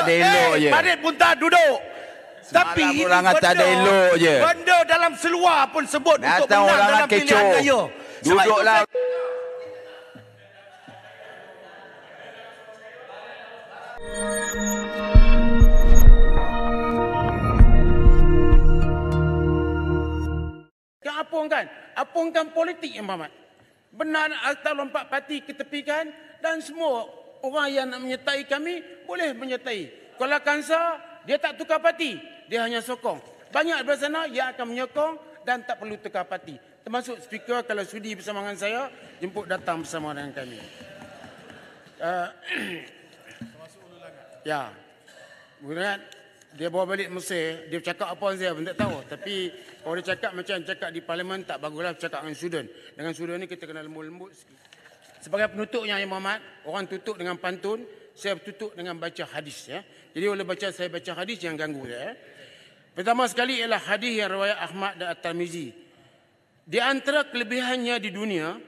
ada elok hey, eh, je. Marit pun tak duduk. Tapi Semalam ini orang tak ada elok je. Benda dalam seluar pun sebut Nata untuk menang orang dalam kecoh. pilihan raya. Duduklah. apungkan, apungkan politik yang Mamat. Benar atau lompat parti ketepikan dan semua orang yang nak menyertai kami boleh menyertai. Kalau Kansa, dia tak tukar parti. Dia hanya sokong. Banyak di sana yang akan menyokong dan tak perlu tukar parti. Termasuk speaker kalau sudi bersama dengan saya, jemput datang bersama dengan kami. Uh, ya. Kemudian dia bawa balik Mesir, dia cakap apa pun saya pun tak tahu. Tapi kalau dia cakap macam cakap di parlimen, tak bagulah cakap dengan Sudan. Dengan Sudan ni kita kena lembut-lembut sikit sebagai penutupnya Ayah Muhammad, orang tutup dengan pantun, saya tutup dengan baca hadis ya. Jadi oleh baca saya baca hadis yang ganggu ya. Pertama sekali ialah hadis yang riwayat Ahmad dan At-Tirmizi. Di antara kelebihannya di dunia,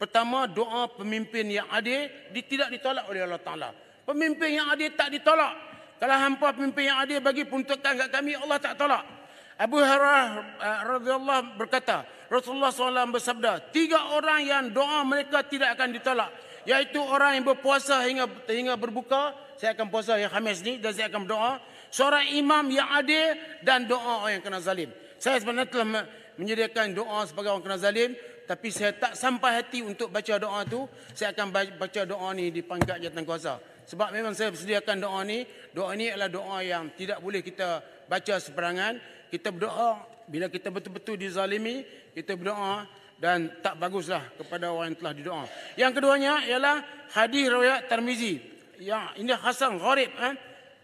pertama doa pemimpin yang adil di, tidak ditolak oleh Allah Taala. Pemimpin yang adil tak ditolak. Kalau hampa pemimpin yang adil bagi puntukan kat kami, Allah tak tolak. Abu Hurairah eh, radhiyallahu berkata, Rasulullah SAW bersabda, tiga orang yang doa mereka tidak akan ditolak, yaitu orang yang berpuasa hingga hingga berbuka, saya akan puasa yang Khamis ni dan saya akan berdoa, seorang imam yang adil dan doa orang yang kena zalim. Saya sebenarnya telah menyediakan doa sebagai orang kena zalim, tapi saya tak sampai hati untuk baca doa tu, saya akan baca doa ni di pangkat jawatan kuasa. Sebab memang saya sediakan doa ni, doa ni adalah doa yang tidak boleh kita baca seberangan kita berdoa bila kita betul-betul dizalimi kita berdoa dan tak baguslah kepada orang yang telah didoa. Yang keduanya ialah hadis riwayat Tirmizi. Ya, ini Hasan Gharib eh?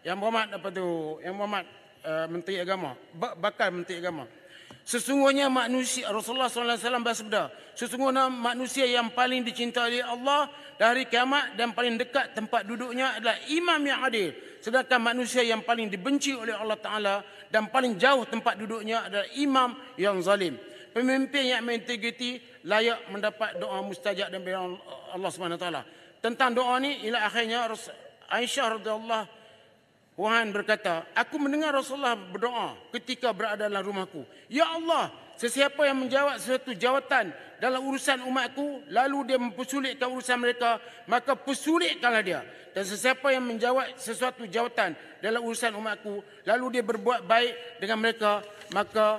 Yang Muhammad apa tu? Yang Muhammad uh, Menteri Agama. Bakal Menteri Agama. Sesungguhnya manusia Rasulullah sallallahu alaihi wasallam bersabda, sesungguhnya manusia yang paling dicintai oleh Allah dari kiamat dan paling dekat tempat duduknya adalah imam yang adil. Sedangkan manusia yang paling dibenci oleh Allah Taala dan paling jauh tempat duduknya adalah imam yang zalim. Pemimpin yang berintegriti layak mendapat doa mustajab dan bimbingan Allah Subhanahu taala. Tentang doa ini ila akhirnya Aisyah radhiyallahu Wahan berkata, aku mendengar Rasulullah berdoa ketika berada dalam rumahku. Ya Allah, sesiapa yang menjawab sesuatu jawatan dalam urusan umatku, lalu dia mempersulitkan urusan mereka, maka persulitkanlah dia. Dan sesiapa yang menjawab sesuatu jawatan dalam urusan umatku, lalu dia berbuat baik dengan mereka, maka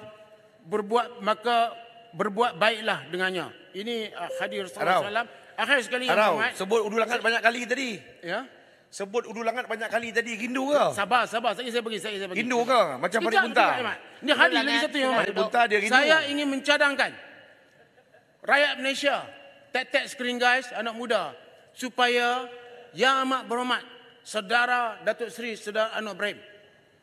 berbuat maka berbuat baiklah dengannya. Ini ah, hadir Rasulullah Akhir sekali. Arau, sebut ulangan banyak kali tadi. Ya sebut ululangat banyak kali tadi rindu ke? Sabar, sabar. Saya saya bagi, saya saya bagi. Rindu ke? Macam Farid Bunta. Ini hadis lagi satu yang Farid Bunta dia rindu. Saya ingin mencadangkan rakyat Malaysia, tek-tek screen guys, anak muda supaya yang amat berhormat saudara Datuk Seri saudara Anwar Ibrahim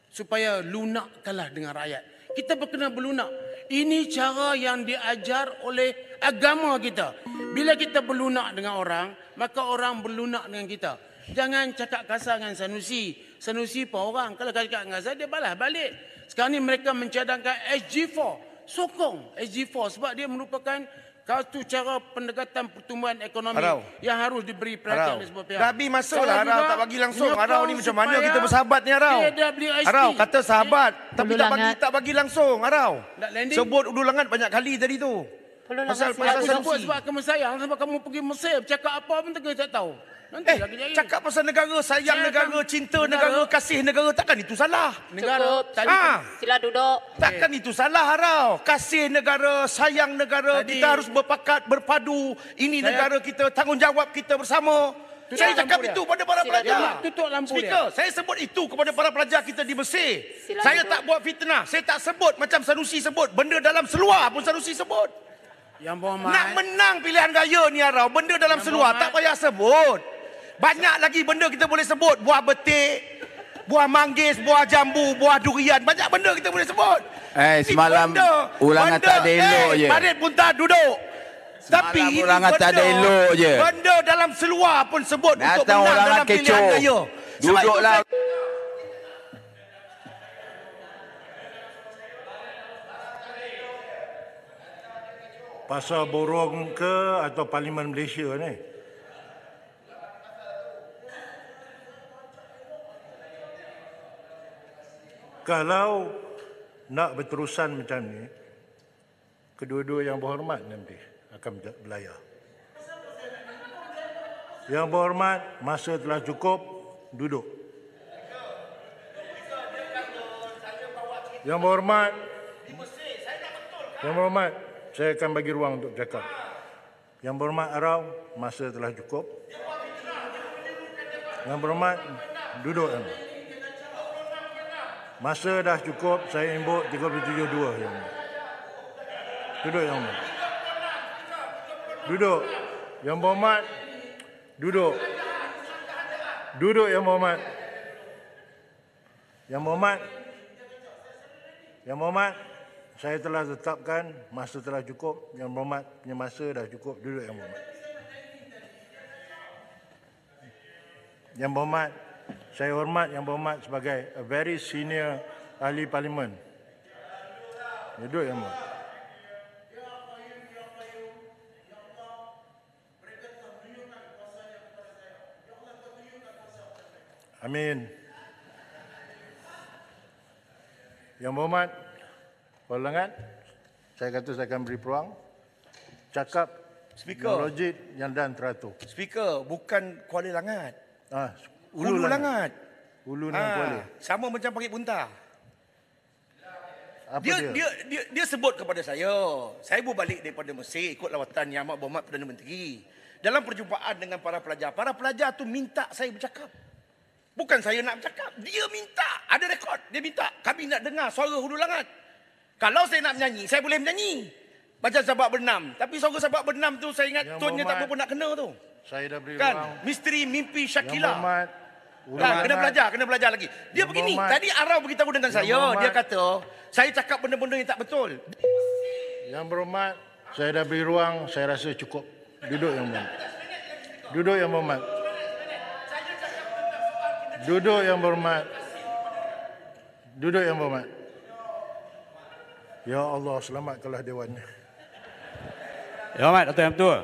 supaya lunak kalah dengan rakyat. Kita berkena berlunak. Ini cara yang diajar oleh agama kita. Bila kita berlunak dengan orang, maka orang berlunak dengan kita. Jangan cakap kasar dengan Sanusi. Sanusi pun orang. Kalau kata cakap dengan saya, dia balas balik. Sekarang ni mereka mencadangkan SG4. Sokong SG4 sebab dia merupakan satu cara pendekatan pertumbuhan ekonomi Arau. yang harus diberi perhatian oleh semua pihak. Nabi masuklah Arau tak bagi langsung. Arau ni macam mana kita bersahabat ni Arau? Arau kata sahabat tapi tak bagi tak bagi langsung Arau. Sebut udu banyak kali tadi tu. Tolonglah pasal, pasal aku jemput sebab kamu sayang sebab kamu pergi Mesir bercakap apa pun tak tahu. Nanti eh, lagi cakap pasal negara, sayang Saya negara, kan cinta negara, negara, kasih negara, takkan itu salah. Negara, tadi ha. sila duduk. Takkan okay. itu salah harau. Kasih negara, sayang negara, tadi. kita harus berpakat, berpadu. Ini Saya. negara kita, tanggungjawab kita bersama. Tutup saya cakap itu kepada para pelajar. Tutup lampu Speaker, dia. saya sebut itu kepada para pelajar kita di Mesir. Sila saya duduk. tak buat fitnah. Saya tak sebut macam Sanusi sebut. Benda dalam seluar pun Sanusi sebut. Yang bomba, Nak menang pilihan raya ni Arau. Benda dalam Yang seluar bomba, tak payah sebut. Banyak lagi benda kita boleh sebut. Buah betik. Buah manggis, buah jambu, buah durian. Banyak benda kita boleh sebut. Eh, semalam benda, ulangan benda, tak ada eh, elok eh, je. Marit pun tak duduk. Semalam Tapi ulangan benda, tak ada elok je. Benda dalam seluar pun sebut Datang untuk menang dalam kecoh. pilihan raya. Duduklah. pasal borong ke atau parlimen Malaysia ni? Kalau nak berterusan macam ni, kedua-dua yang berhormat nanti akan berlayar. Yang berhormat, masa telah cukup, duduk. Yang berhormat, yang berhormat, saya akan bagi ruang untuk cakap. Yang berhormat Arau, masa telah cukup. Yang berhormat, duduk. Masa dah cukup, saya imbuk 37.2. Duduk yang berhormat. Duduk. Yang berhormat, duduk. Duduk yang berhormat. Yang berhormat, yang berhormat, yang berhormat saya telah tetapkan masa telah cukup yang berhormat punya masa dah cukup duduk yang berhormat yang berhormat saya hormat yang berhormat sebagai a very senior ahli parlimen ya, duduk yang berhormat Amin. Yang berhormat, Puan Saya kata saya akan beri peluang. Cakap Speaker. Logik yang dan teratur. Speaker, bukan Kuala Langat. Ah, Ulu, Ulu Langat. Ulu dan ah, ha, Kuala. Sama macam pakai Punta. dia, dia? dia? dia? Dia, sebut kepada saya, saya berbalik daripada Mesir ikut lawatan Yang Amat Berhormat Perdana Menteri. Dalam perjumpaan dengan para pelajar, para pelajar tu minta saya bercakap. Bukan saya nak bercakap, dia minta. Ada rekod, dia minta. Kami nak dengar suara Hulu Langat. Kalau saya nak menyanyi, saya boleh menyanyi. Macam sahabat bernam. Tapi suara sahabat bernam tu saya ingat tonnya tak apa nak kena tu. Saya dah beri kan? ruang. Misteri mimpi Syakila. Yang Kan? Kena belajar, kena belajar lagi. Dia yang begini. Berhormat. Tadi Arau beritahu tentang yang saya. Berhormat. Dia kata, saya cakap benda-benda yang tak betul. Yang berhormat, saya dah beri ruang. Saya rasa cukup. Duduk yang berhormat. Duduk yang berhormat. Duduk yang berhormat. Duduk yang berhormat. Duduk yang berhormat. Duduk yang berhormat. Ya Allah selamat selamatkanlah dewan. Selamat ya, Dato' Yang Tua.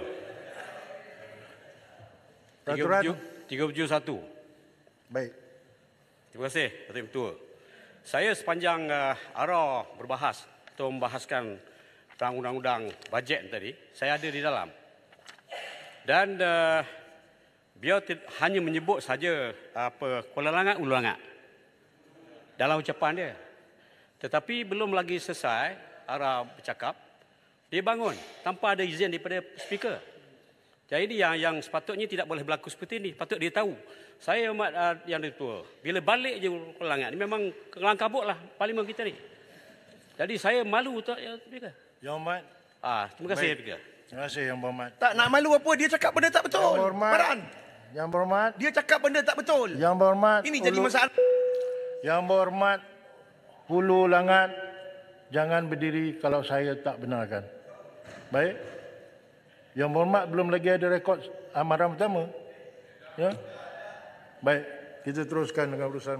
Peraturan 371. Baik. Terima kasih Dato' Yang Tua. Saya sepanjang uh, arah berbahas atau membahaskan tentang undang-undang bajet tadi, saya ada di dalam. Dan uh, beliau hanya menyebut saja apa Kuala Langat, Dalam ucapan dia, tetapi belum lagi selesai arah bercakap, dia bangun tanpa ada izin daripada speaker. Jadi ini yang, yang sepatutnya tidak boleh berlaku seperti ini. Patut dia tahu. Saya umat uh, yang tua. Bila balik je kelangan. Ini memang kelang kabut lah parlimen kita ni. Jadi saya malu tak ya, speaker. Yang umat. Ah, terima kasih speaker. Terima kasih yang berhormat. Tak nak malu apa dia cakap benda tak betul. Yang berhormat. Maran. Yang berhormat. Dia cakap benda tak betul. Yang berhormat. Ini jadi masalah. Yang berhormat hulu langat jangan berdiri kalau saya tak benarkan. Baik. Yang hormat belum lagi ada rekod amaran pertama. Ya. Baik, kita teruskan dengan urusan